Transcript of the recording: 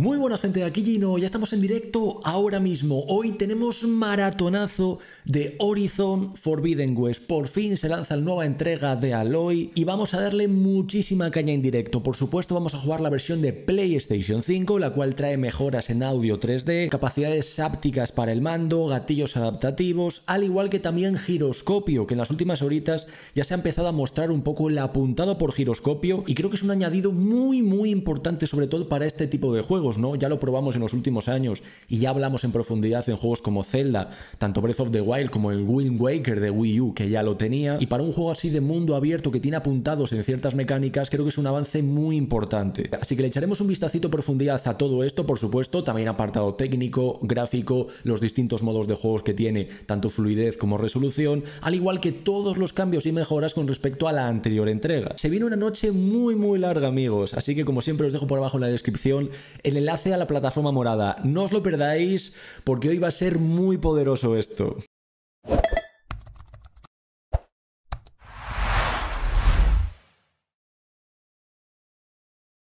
Muy buenas gente, de aquí Gino, ya estamos en directo ahora mismo. Hoy tenemos maratonazo de Horizon Forbidden West. Por fin se lanza la nueva entrega de Aloy y vamos a darle muchísima caña en directo. Por supuesto vamos a jugar la versión de PlayStation 5, la cual trae mejoras en audio 3D, capacidades hápticas para el mando, gatillos adaptativos, al igual que también giroscopio, que en las últimas horitas ya se ha empezado a mostrar un poco el apuntado por giroscopio y creo que es un añadido muy muy importante sobre todo para este tipo de juegos ¿no? Ya lo probamos en los últimos años y ya hablamos en profundidad en juegos como Zelda, tanto Breath of the Wild como el Wind Waker de Wii U, que ya lo tenía. Y para un juego así de mundo abierto que tiene apuntados en ciertas mecánicas, creo que es un avance muy importante. Así que le echaremos un vistacito de profundidad a todo esto, por supuesto, también apartado técnico, gráfico, los distintos modos de juegos que tiene, tanto fluidez como resolución, al igual que todos los cambios y mejoras con respecto a la anterior entrega. Se viene una noche muy muy larga, amigos, así que como siempre os dejo por abajo en la descripción el enlace a la plataforma morada. No os lo perdáis porque hoy va a ser muy poderoso esto.